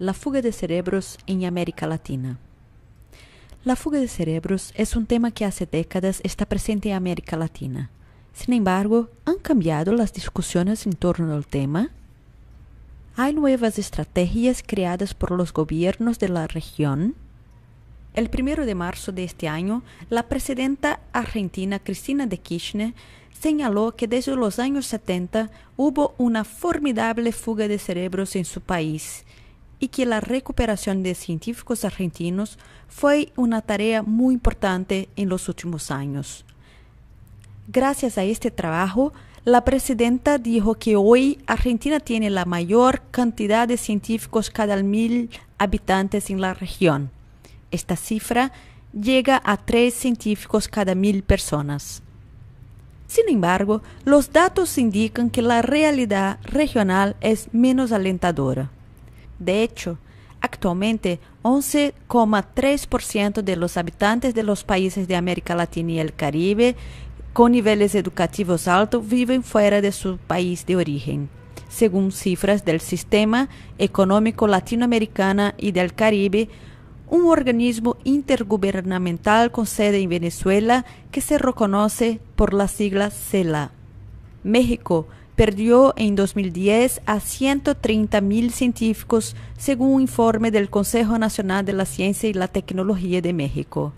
La fuga de cerebros en América Latina. La fuga de cerebros es un tema que hace décadas está presente en América Latina. Sin embargo, ¿han cambiado las discusiones en torno al tema? ¿Hay nuevas estrategias creadas por los gobiernos de la región? El primero de marzo de este año, la presidenta argentina Cristina de Kirchner señaló que desde los años 70 hubo una formidable fuga de cerebros en su país y que la recuperación de científicos argentinos fue una tarea muy importante en los últimos años. Gracias a este trabajo, la presidenta dijo que hoy Argentina tiene la mayor cantidad de científicos cada mil habitantes en la región. Esta cifra llega a tres científicos cada mil personas. Sin embargo, los datos indican que la realidad regional es menos alentadora. De hecho, actualmente 11,3% de los habitantes de los países de América Latina y el Caribe con niveles educativos altos viven fuera de su país de origen, según cifras del Sistema Económico Latinoamericano y del Caribe, un organismo intergubernamental con sede en Venezuela que se reconoce por la sigla CELA. México perdió en 2010 a 130 mil científicos, según un informe del Consejo Nacional de la Ciencia y la Tecnología de México.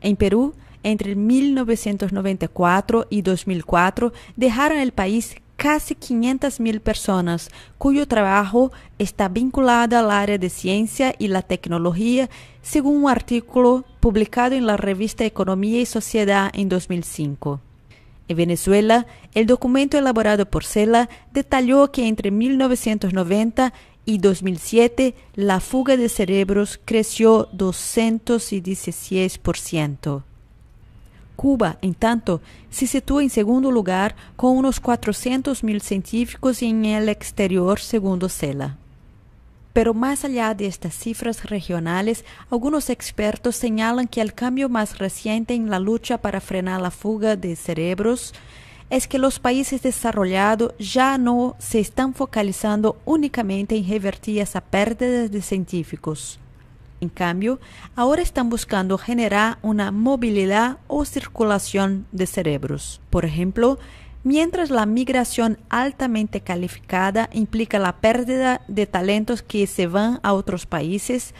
En Perú, entre 1994 y 2004 dejaron el país casi 500 mil personas, cuyo trabajo está vinculado al área de ciencia y la tecnología, según un artículo publicado en la revista Economía y Sociedad en 2005. En Venezuela, el documento elaborado por Cela detalló que entre 1990 y 2007 la fuga de cerebros creció 216%. Cuba, en tanto, se sitúa en segundo lugar con unos 400.000 científicos en el exterior, segundo Cela. Pero más allá de estas cifras regionales, algunos expertos señalan que el cambio más reciente en la lucha para frenar la fuga de cerebros es que los países desarrollados ya no se están focalizando únicamente en revertir esa pérdida de científicos. En cambio, ahora están buscando generar una movilidad o circulación de cerebros. Por ejemplo, mientras la migración altamente calificada implica la pérdida de talentos que se van a otros países,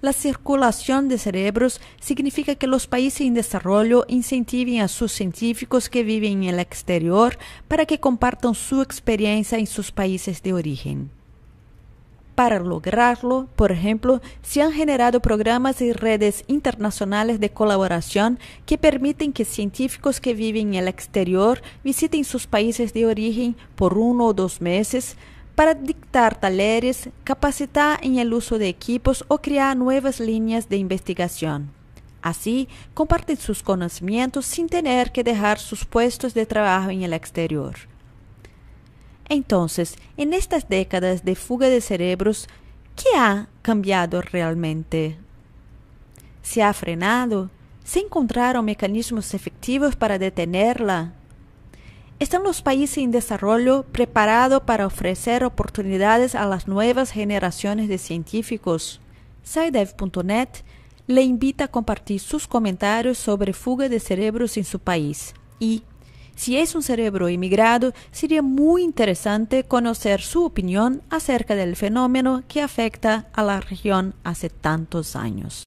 la circulación de cerebros significa que los países en desarrollo incentiven a sus científicos que viven en el exterior para que compartan su experiencia en sus países de origen. Para lograrlo, por ejemplo, se han generado programas y redes internacionales de colaboración que permiten que científicos que viven en el exterior visiten sus países de origen por uno o dos meses para dictar talleres, capacitar en el uso de equipos o crear nuevas líneas de investigación. Así, comparten sus conocimientos sin tener que dejar sus puestos de trabajo en el exterior. Entonces, en estas décadas de fuga de cerebros, ¿qué ha cambiado realmente? ¿Se ha frenado? ¿Se encontraron mecanismos efectivos para detenerla? ¿Están los países en desarrollo preparados para ofrecer oportunidades a las nuevas generaciones de científicos? SciDev.net le invita a compartir sus comentarios sobre fuga de cerebros en su país y si es un cerebro inmigrado, sería muy interesante conocer su opinión acerca del fenómeno que afecta a la región hace tantos años.